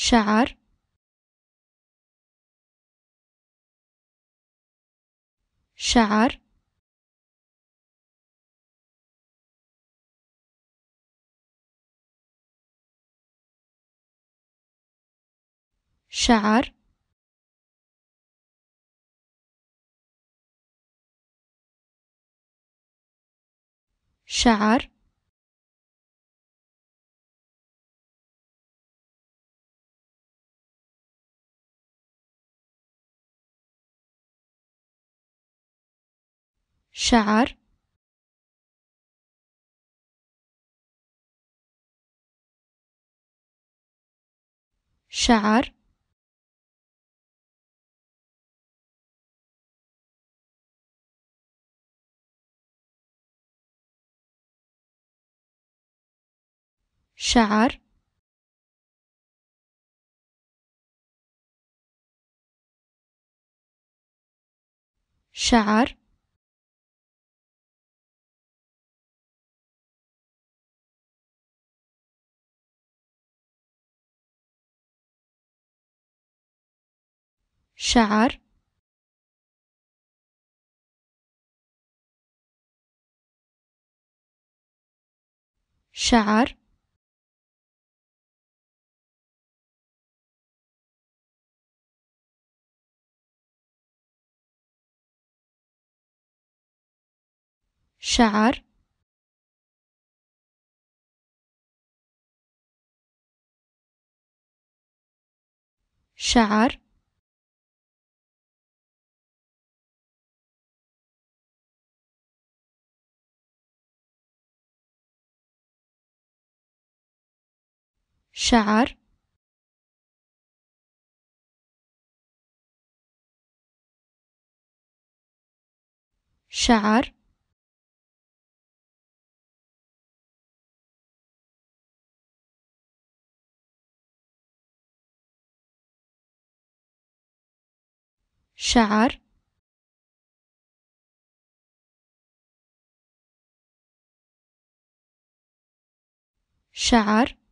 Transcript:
شعر شعر شعر شعر شعر شعر شعر شعر شعر شعر شعر شعر شعر شعر شعر شعر